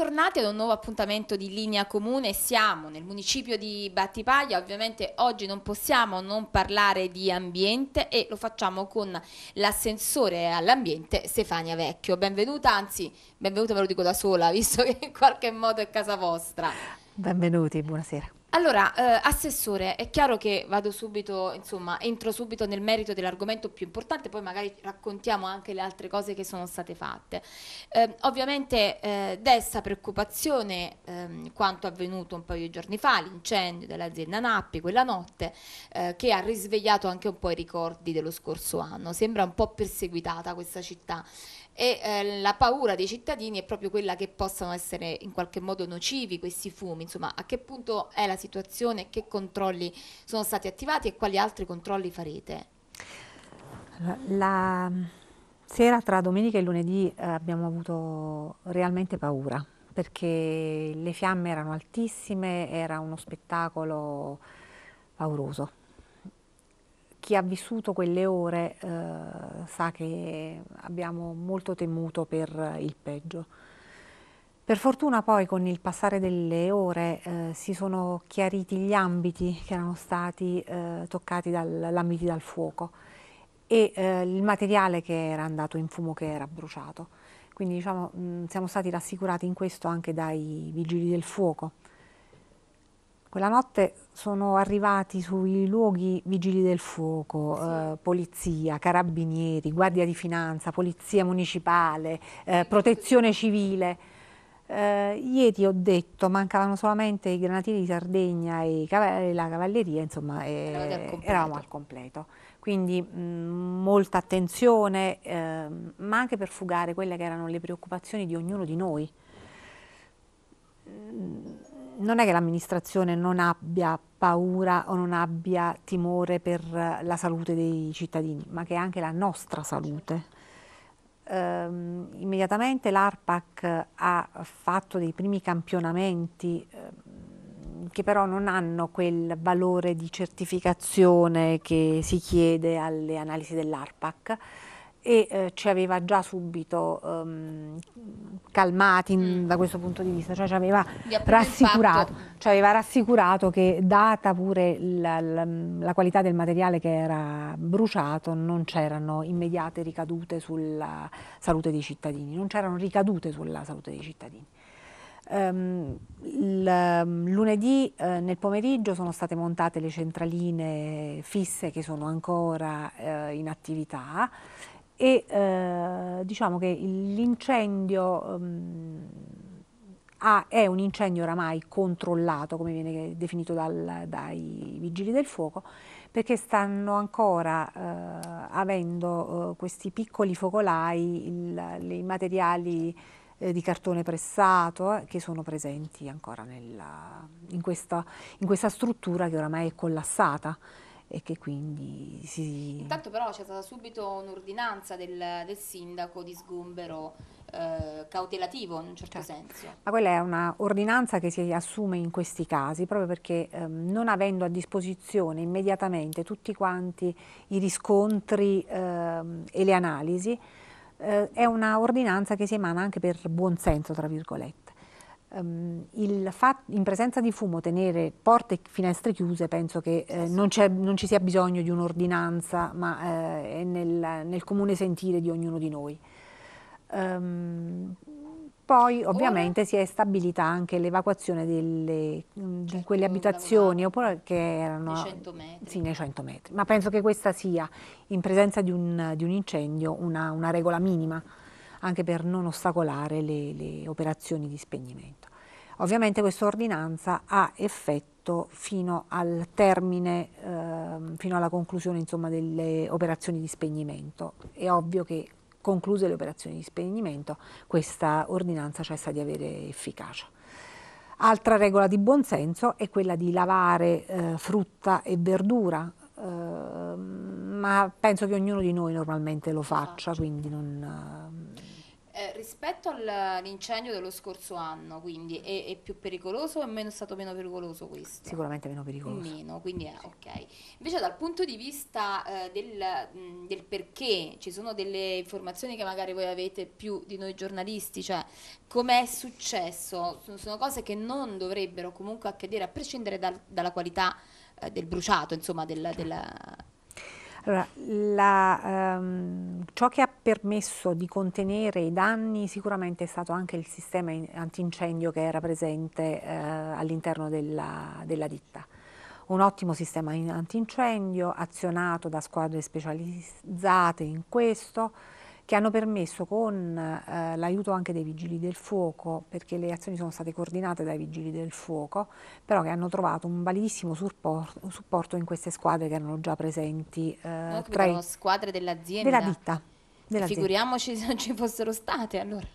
bentornati ad un nuovo appuntamento di Linea Comune, siamo nel municipio di Battipaglia, ovviamente oggi non possiamo non parlare di ambiente e lo facciamo con l'assessore all'ambiente Stefania Vecchio, benvenuta, anzi benvenuta ve lo dico da sola visto che in qualche modo è casa vostra. Benvenuti, buonasera. Allora, eh, Assessore, è chiaro che vado subito, insomma, entro subito nel merito dell'argomento più importante, poi magari raccontiamo anche le altre cose che sono state fatte. Eh, ovviamente eh, desta preoccupazione ehm, quanto avvenuto un paio di giorni fa, l'incendio dell'azienda Nappi quella notte, eh, che ha risvegliato anche un po' i ricordi dello scorso anno. Sembra un po' perseguitata questa città e eh, la paura dei cittadini è proprio quella che possano essere in qualche modo nocivi questi fumi, insomma a che punto è la situazione, che controlli sono stati attivati e quali altri controlli farete? La sera tra domenica e lunedì eh, abbiamo avuto realmente paura perché le fiamme erano altissime, era uno spettacolo pauroso chi ha vissuto quelle ore eh, sa che abbiamo molto temuto per il peggio. Per fortuna poi con il passare delle ore eh, si sono chiariti gli ambiti che erano stati eh, toccati dall'ambito dal fuoco e eh, il materiale che era andato in fumo che era bruciato. Quindi diciamo, mh, siamo stati rassicurati in questo anche dai vigili del fuoco. Quella notte sono arrivati sui luoghi vigili del fuoco, sì. eh, polizia, carabinieri, guardia di finanza, polizia municipale, eh, protezione civile. Eh, ieri ho detto mancavano solamente i granatieri di Sardegna e la cavalleria, insomma al eravamo al completo. Quindi mh, mm, molta attenzione, ehm, ma anche per fugare quelle che erano le preoccupazioni di ognuno di noi mm, non è che l'amministrazione non abbia paura o non abbia timore per la salute dei cittadini, ma che è anche la nostra salute. Um, immediatamente l'ARPAC ha fatto dei primi campionamenti ehm, che però non hanno quel valore di certificazione che si chiede alle analisi dell'ARPAC e eh, ci aveva già subito um, calmati mm. da questo punto di vista, cioè ci aveva, rassicurato, ci aveva rassicurato, che data pure la, la, la, qualità del materiale che era bruciato non c'erano immediate ricadute sulla salute dei cittadini, non c'erano ricadute sulla salute dei cittadini. Um, lunedì eh, nel pomeriggio sono state montate le centraline fisse che sono ancora eh, in attività e eh, diciamo che l'incendio um, è un incendio oramai controllato, come viene definito dal, dai vigili del fuoco, perché stanno ancora eh, avendo eh, questi piccoli focolai, il, i materiali eh, di cartone pressato eh, che sono presenti ancora nella, in, questa, in questa struttura che oramai è collassata e che quindi si... Intanto però c'è stata subito un'ordinanza del, del sindaco di sgombero eh, cautelativo in un certo, certo, senso. Ma quella è un'ordinanza che si assume in questi casi proprio perché ehm, non avendo a disposizione immediatamente tutti quanti i riscontri ehm, e le analisi eh, è un'ordinanza che si emana anche per buonsenso tra virgolette. Um, in presenza di fumo tenere porte e finestre chiuse penso che eh, non, non, ci sia bisogno di un'ordinanza, ma eh, è nel, nel, comune sentire di ognuno di noi. Um, poi ovviamente Ora, si è stabilita anche l'evacuazione delle, di cioè, quelle abitazioni oppure che erano nei 100, sì, 100 metri. Ma penso che questa sia, in presenza di un, di un incendio, una, una regola minima anche per non ostacolare le, le operazioni di spegnimento. Ovviamente questa ordinanza ha effetto fino al termine, eh, fino alla conclusione insomma, delle operazioni di spegnimento. È ovvio che concluse le operazioni di spegnimento questa ordinanza cessa di avere efficacia. Altra regola di buonsenso è quella di lavare eh, frutta e verdura, eh, ma penso che ognuno di noi normalmente lo faccia, esatto. quindi non... Eh, rispetto all'incendio dello scorso anno, quindi è, è, più pericoloso o è meno, stato meno pericoloso questo? Sicuramente meno pericoloso. Meno, quindi è eh, ok. Invece dal punto di vista eh, del, del, perché, ci sono delle informazioni che magari voi avete più di noi giornalisti, cioè come è successo, sono, sono, cose che non dovrebbero comunque accadere a prescindere dal, dalla qualità eh, del bruciato, insomma, del, della allora, la, ehm, ciò che ha permesso di contenere i danni sicuramente è stato anche il sistema antincendio che era presente eh, all'interno della, della ditta un ottimo sistema antincendio azionato da squadre specializzate in questo, che hanno permesso con eh, l'aiuto anche dei vigili del fuoco, perché le azioni sono state coordinate dai vigili del fuoco, però che hanno trovato un validissimo supporto in queste squadre che erano già presenti. Eh, no, tra i... squadre dell'azienda? Della ditta. Della figuriamoci se non ci fossero state allora.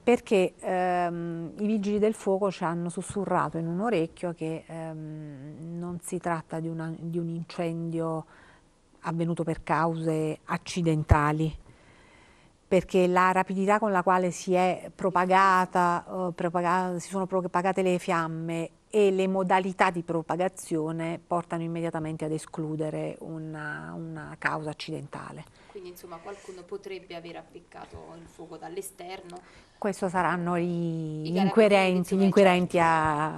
Perché ehm, i vigili del fuoco ci hanno sussurrato in un orecchio che ehm, non si tratta di, una, di un incendio avvenuto per cause accidentali, perché la rapidità con la quale si, propagata, eh, propagata, si sono propagate le fiamme e le modalità di propagazione portano immediatamente ad escludere una, una causa accidentale. Quindi insomma qualcuno potrebbe aver appiccato il fuoco dall'esterno. Questo saranno gli, gli inquirenti, gli inquirenti certo.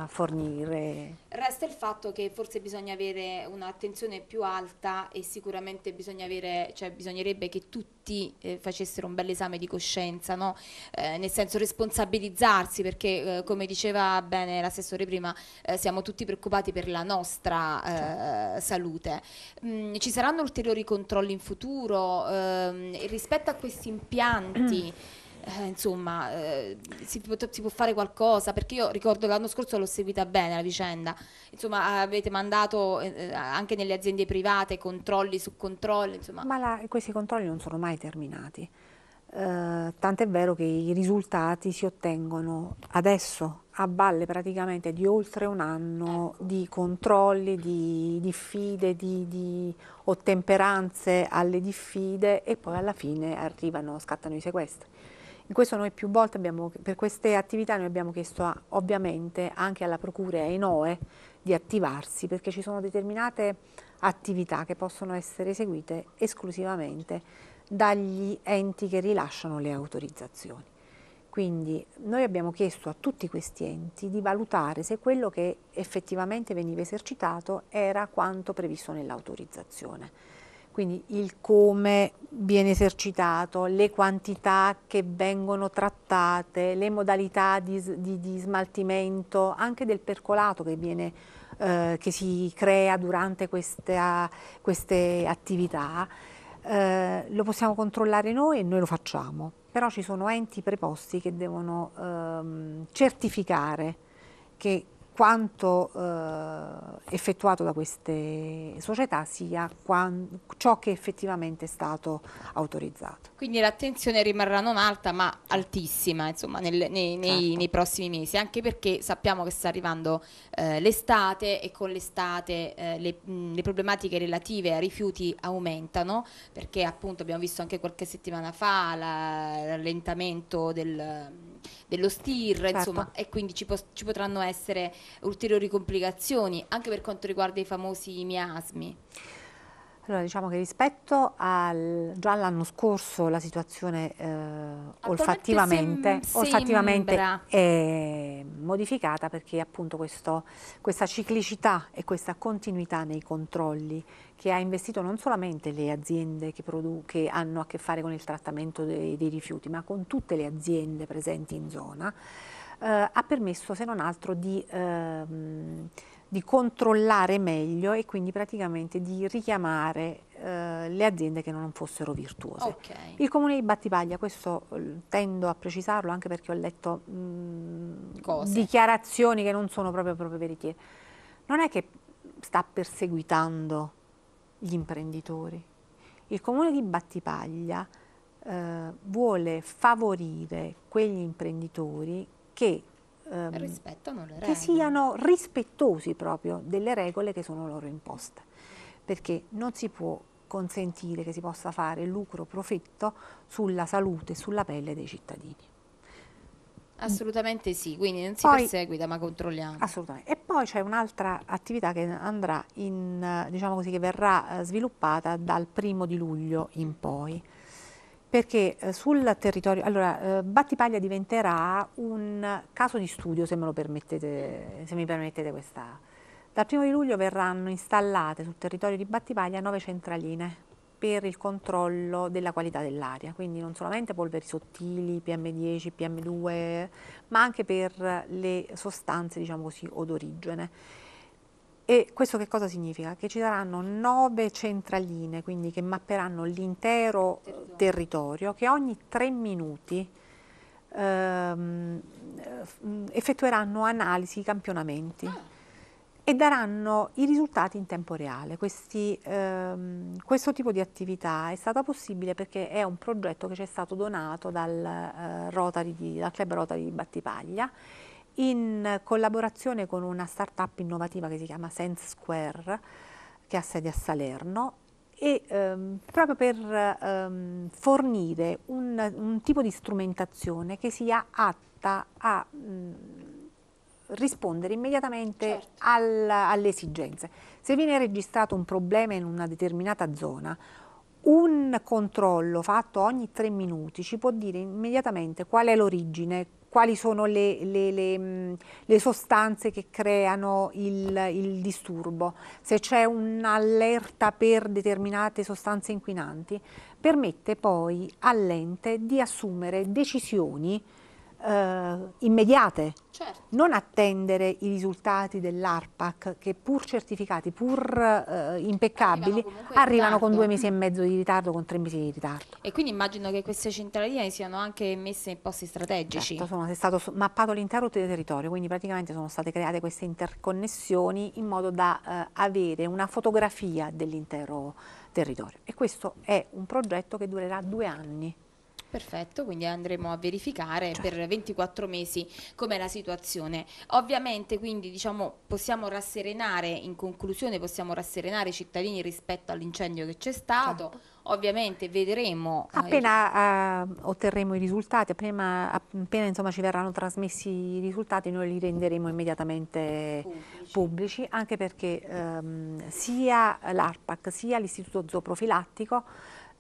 a fornire. Resta il fatto che forse bisogna avere un'attenzione più alta e sicuramente bisogna avere, cioè bisognerebbe che tutti eh, facessero un bel esame di coscienza, no? eh, nel senso responsabilizzarsi perché eh, come diceva bene l'assessore prima eh, siamo tutti preoccupati per la nostra eh, certo. salute. Mm, ci saranno ulteriori controlli in futuro ehm, rispetto a questi impianti? Mm. Eh, insomma, eh, si, può, si, può, fare qualcosa, perché io ricordo che l'anno scorso l'ho seguita bene la vicenda, insomma avete mandato eh, eh anche nelle aziende private controlli su controlli. Insomma. Ma la, questi controlli non sono mai terminati, eh, tant'è vero che i risultati si ottengono adesso a balle praticamente di oltre un anno ecco. di controlli, di diffide, di, di, ottemperanze alle diffide e poi alla fine arrivano, scattano i sequestri. In questo noi più volte abbiamo, per queste attività noi abbiamo chiesto a, ovviamente anche alla Procura e ai NOE di attivarsi perché ci sono determinate attività che possono essere eseguite esclusivamente dagli enti che rilasciano le autorizzazioni. Quindi noi abbiamo chiesto a tutti questi enti di valutare se quello che effettivamente veniva esercitato era quanto previsto nell'autorizzazione. Quindi il come viene esercitato, le quantità che vengono trattate, le modalità di, di, di smaltimento anche del percolato che, viene, eh, che si crea durante questa, queste attività, eh, lo possiamo controllare noi e noi lo facciamo però ci sono enti preposti che devono ehm, certificare che quanto eh, effettuato da queste società sia ciò che effettivamente è stato autorizzato. Quindi l'attenzione rimarrà non alta ma altissima insomma, nel, nei, nei, certo. nei, prossimi mesi, anche perché sappiamo che sta arrivando eh, l'estate e con l'estate eh, le, le, problematiche relative ai rifiuti aumentano perché appunto abbiamo visto anche qualche settimana fa l'allentamento del, dello STIR certo. insomma, e quindi ci, ci potranno essere ulteriori complicazioni, anche per quanto riguarda i famosi miasmi? Allora, diciamo che rispetto al, già all'anno scorso la situazione eh, olfattivamente, sem olfattivamente è modificata perché appunto questo, questa ciclicità e questa continuità nei controlli che ha investito non solamente le aziende che, che hanno a che fare con il trattamento dei, dei rifiuti ma con tutte le aziende presenti in zona eh, ha permesso se non altro di, ehm, di, controllare meglio e quindi praticamente di richiamare eh, le aziende che non fossero virtuose. Okay. Il comune di Battipaglia, questo eh, tendo a precisarlo anche perché ho letto mh, mm, dichiarazioni che non sono proprio, proprio veritiere, non è che sta perseguitando gli imprenditori. Il comune di Battipaglia eh, vuole favorire quegli imprenditori che, ehm, che siano rispettosi proprio delle regole che sono loro imposte, perché non si può consentire che si possa fare lucro, profitto sulla salute e sulla pelle dei cittadini. Assolutamente sì, quindi non si poi, perseguita ma controlliamo. Assolutamente. E poi c'è un'altra attività che andrà in, diciamo così, che verrà eh, sviluppata dal primo di luglio in poi, perché eh, sul territorio, allora eh, Battipaglia diventerà un caso di studio se, se mi permettete questa. Dal primo di luglio verranno installate sul territorio di Battipaglia nove centraline per il controllo della qualità dell'aria, quindi non solamente polveri sottili, PM10, PM2, ma anche per le sostanze, diciamo così, odorigene e questo che cosa significa? Che ci saranno nove centraline, quindi che mapperanno l'intero territorio. Eh, territorio. che ogni tre minuti ehm, mm, effettueranno analisi, campionamenti ah. e daranno i risultati in tempo reale. Questi, ehm, questo tipo di attività è stata possibile perché è un progetto che ci è stato donato dal, eh, Rotary di, dal Club Rotary di Battipaglia in collaborazione con una startup innovativa che si chiama Sense Square, che ha sede a Salerno, e ehm, proprio per ehm, fornire un, un, tipo di strumentazione che sia atta a mh, mhmm, rispondere immediatamente certo. al, alle esigenze. Se viene registrato un problema in una determinata zona, un controllo fatto ogni tre minuti ci può dire immediatamente qual è l'origine, quali sono le, le, le, mm, le, sostanze che creano il, il disturbo, se c'è un'allerta per determinate sostanze inquinanti, permette poi all'ente di assumere decisioni eh, immediate, certo. non attendere i risultati dell'ARPAC che pur certificati, pur eh, impeccabili, arrivano, arrivano con due mesi e mezzo di ritardo, con tre mesi di ritardo. E quindi immagino che queste centraline siano anche messe in posti strategici. Certo, sono, è stato mappato l'intero territorio, quindi praticamente sono state create queste interconnessioni in modo da eh, avere una fotografia dell'intero territorio. E questo è un progetto che durerà due anni. Perfetto, quindi andremo a verificare per 24 mesi com'è la situazione. Ovviamente quindi diciamo, possiamo rasserenare, in conclusione possiamo rasserenare i cittadini rispetto all'incendio che c'è stato. Certo. Ovviamente vedremo. Eh, appena eh, otterremo i risultati, appena, appena insomma, ci verranno trasmessi i risultati, noi li renderemo immediatamente pubblici, pubblici anche perché ehm, sia l'ARPAC sia l'Istituto Zooprofilattico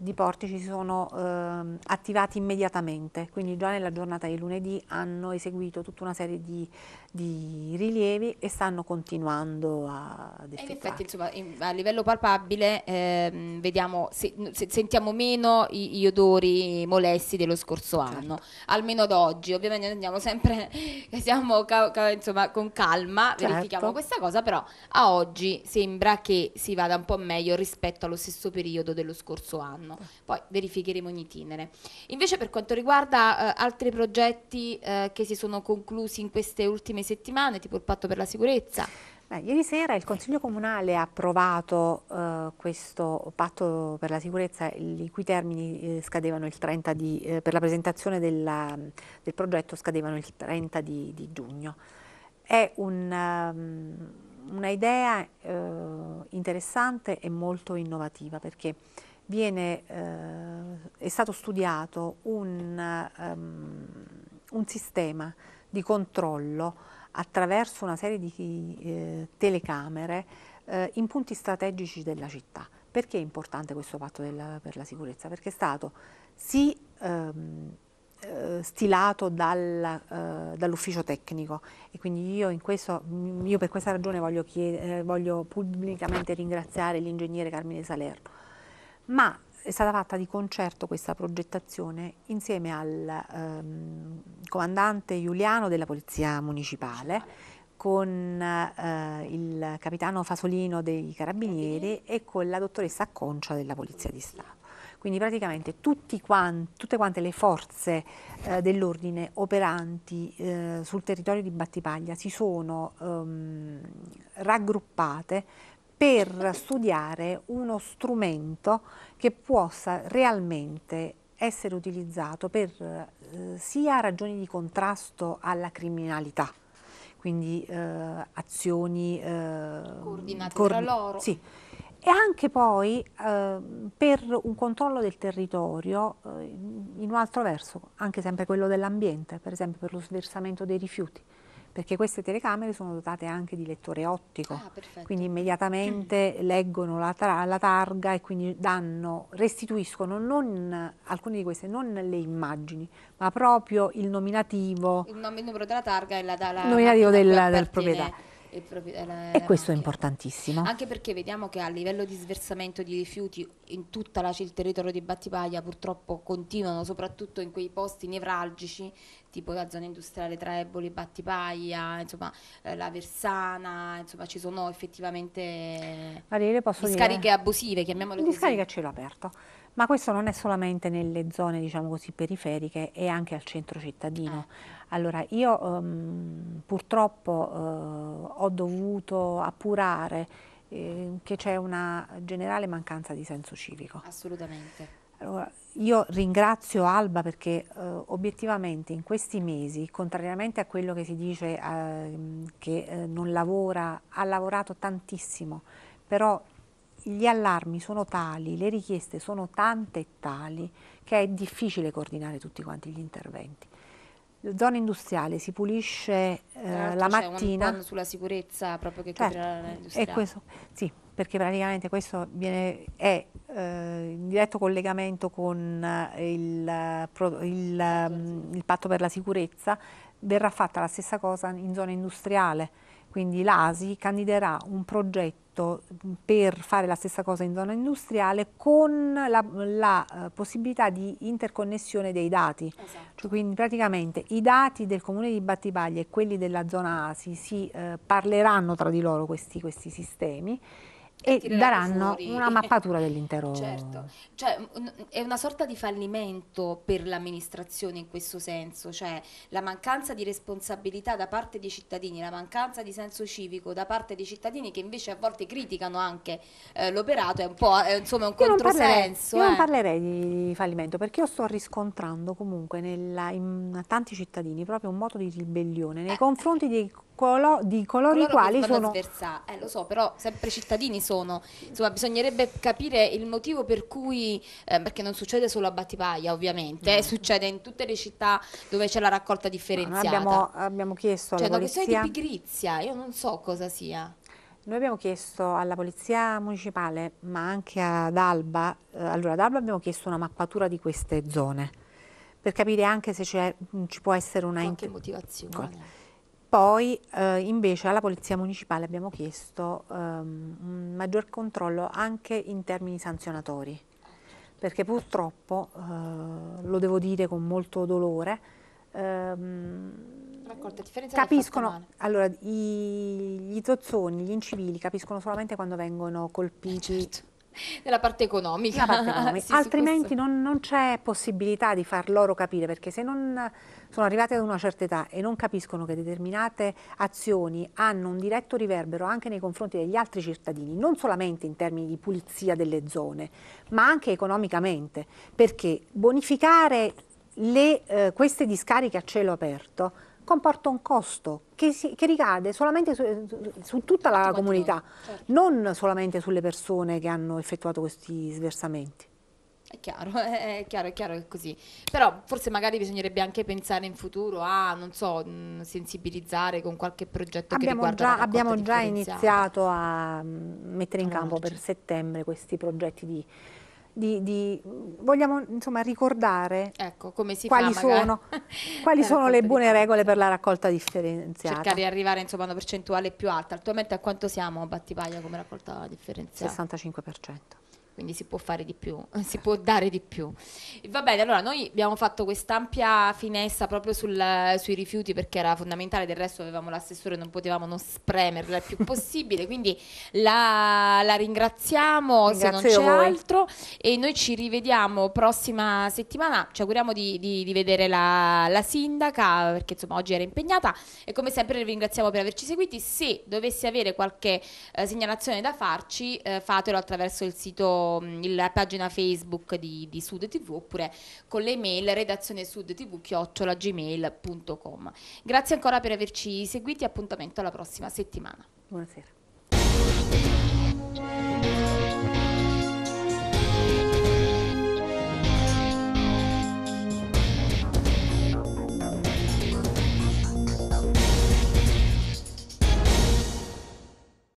di Portici si sono eh, attivati immediatamente, quindi già nella giornata di lunedì hanno eseguito tutta una serie di di rilievi e stanno continuando a effettuare. In effetti, insomma, in, a livello palpabile ehm, vediamo, se, se, sentiamo meno i, gli odori molesti dello scorso certo. anno, almeno ad oggi. Ovviamente andiamo sempre, siamo ca, ca, insomma, con calma, certo. verifichiamo questa cosa, però a oggi sembra che si vada un po' meglio rispetto allo stesso periodo dello scorso anno. Poi verificheremo ogni in itinere. Invece per quanto riguarda eh, altri progetti eh, che si sono conclusi in queste ultime ultime settimane, tipo il patto per la sicurezza? Beh, ieri sera il Consiglio Comunale ha approvato eh, questo patto per la sicurezza, i cui termini eh, scadevano il 30 di, eh, per la presentazione della, del progetto scadevano il 30 di, di giugno. È un, um, ehm, un'idea eh, interessante e molto innovativa perché viene, eh, è stato studiato un, um, un sistema di controllo attraverso una serie di eh, telecamere eh, in punti strategici della città. Perché è importante questo patto della, per la sicurezza? Perché è stato sì ehm, eh, stilato dal, uh, dall'ufficio tecnico e quindi io, questo, io per questa ragione voglio, eh, voglio pubblicamente ringraziare l'ingegnere Carmine Salerno, ma è stata fatta di concerto questa progettazione insieme al ehm, comandante Giuliano della Polizia Municipale con eh, il capitano Fasolino dei Carabinieri e con la dottoressa Concia della Polizia di Stato. Quindi praticamente quanti, tutte quante le forze eh, dell'ordine operanti eh, sul territorio di Battipaglia si sono ehm, raggruppate per studiare uno strumento che possa realmente essere utilizzato per eh, sia ragioni di contrasto alla criminalità, quindi eh, azioni eh, coordinate coordin tra loro. Sì. E anche poi ehm, per un controllo del territorio, eh, in un altro verso, anche sempre quello dell'ambiente, per esempio per lo sversamento dei rifiuti perché queste telecamere sono dotate anche di lettore ottico, ah, quindi immediatamente mm. leggono la, la, targa e quindi danno, restituiscono non, alcune di queste, non le immagini, ma proprio il nominativo. Il, numero della targa e la, la, il nominativo del, del proprietario e, e, eh, e questo è importantissimo. Anche perché vediamo che a livello di sversamento di rifiuti in tutta la, il territorio di Battipaglia purtroppo continuano, soprattutto in quei posti nevralgici, tipo la zona industriale tra Eboli, e Battipaglia, insomma, eh, la Versana, insomma ci sono effettivamente Valeria, discariche dire? abusive, chiamiamole discariche così. Discariche a cielo aperto. Ma questo non è solamente nelle zone, diciamo così, periferiche, è anche al centro cittadino. Eh. Allora, io um, purtroppo uh, ho dovuto appurare eh, che c'è una generale mancanza di senso civico. Assolutamente. Allora, io ringrazio Alba perché eh, obiettivamente in questi mesi, contrariamente a quello che si dice eh, che eh, non lavora, ha lavorato tantissimo, però gli allarmi sono tali, le richieste sono tante e tali che è difficile coordinare tutti quanti gli interventi. Zona industriale si pulisce eh, la mattina. C'è un sulla sicurezza proprio che certo, coprirà la industriale. Questo, sì, perché praticamente questo viene, è eh, in diretto collegamento con eh, il, il, ehm, il patto per la sicurezza, verrà fatta la stessa cosa in zona industriale, quindi l'ASI candiderà un progetto fatto per fare la stessa cosa in zona industriale con la, la uh, possibilità di interconnessione dei dati. Esatto. Cioè, quindi praticamente i dati del comune di Battipaglia e quelli della zona ASI si uh, eh, parleranno tra di loro questi, questi sistemi e daranno fuori. una mappatura dell'intero. Certo, cioè, è una sorta di fallimento per l'amministrazione in questo senso, cioè la mancanza di responsabilità da parte dei cittadini, la mancanza di senso civico da parte dei cittadini che invece a volte criticano anche eh, l'operato, è un po' eh, è, insomma un controsenso. Io non eh. parlerei, eh. io non parlerei di fallimento perché io sto riscontrando comunque nella, in tanti cittadini proprio un moto di ribellione nei eh. confronti di colo di coloro, i quali sono... Eh, lo so, però sempre cittadini sono. Insomma, bisognerebbe capire il motivo per cui, eh, perché non succede solo a Battipaglia ovviamente, eh, mm. succede in tutte le città dove c'è la raccolta differenziata. Abbiamo, abbiamo, chiesto alla cioè, polizia... Cioè, di pigrizia, io non so cosa sia. Noi abbiamo chiesto alla Polizia Municipale, ma anche ad Alba, eh, allora ad Alba abbiamo chiesto una mappatura di queste zone, per capire anche se ci può essere una... Qualche motivazione. Qual poi eh, invece alla Polizia Municipale abbiamo chiesto ehm, un maggior controllo anche in termini sanzionatori, perché purtroppo, eh, lo devo dire con molto dolore, ehm, Raccolta, capiscono, allora, i, gli zozzoni, gli incivili capiscono solamente quando vengono colpiti. Eh, certo nella parte economica. Parte economica. sì, Altrimenti non, non c'è possibilità di far loro capire, perché se non sono arrivate ad una certa età e non capiscono che determinate azioni hanno un diretto riverbero anche nei confronti degli altri cittadini, non solamente in termini di pulizia delle zone, ma anche economicamente, perché bonificare le, eh, queste discariche a cielo aperto comporta un costo che, si, che ricade solamente su, su tutta la comunità, certo. non solamente sulle persone che hanno effettuato questi sversamenti. È chiaro, è chiaro, è chiaro che è così. Però forse magari bisognerebbe anche pensare in futuro a, non so, sensibilizzare con qualche progetto abbiamo che riguarda già, Abbiamo già iniziato a mettere in campo per settembre questi progetti di di, di, vogliamo insomma ricordare ecco, quali, sono, quali sono, le buone regole per la raccolta differenziata. Cercare di arrivare insomma, a una percentuale più alta, attualmente a quanto siamo a Battipaglia come raccolta differenziata? 65% quindi si può fare di più, si può dare di più. Va bene, allora noi abbiamo fatto quest'ampia finestra proprio sul, sui rifiuti perché era fondamentale, del resto avevamo l'assessore e non potevamo non spremerla il più possibile, quindi la, la ringraziamo Grazie se non c'è voi. altro e noi ci rivediamo prossima settimana, ci auguriamo di, di, di vedere la, la sindaca perché insomma oggi era impegnata e come sempre ringraziamo per averci seguiti, se dovessi avere qualche eh, segnalazione da farci eh, fatelo attraverso il sito Mm, la pagina Facebook di, di Sud TV oppure con le mail redazione sudtv-gmail.com. Grazie ancora per averci seguiti, appuntamento alla prossima settimana. Buonasera.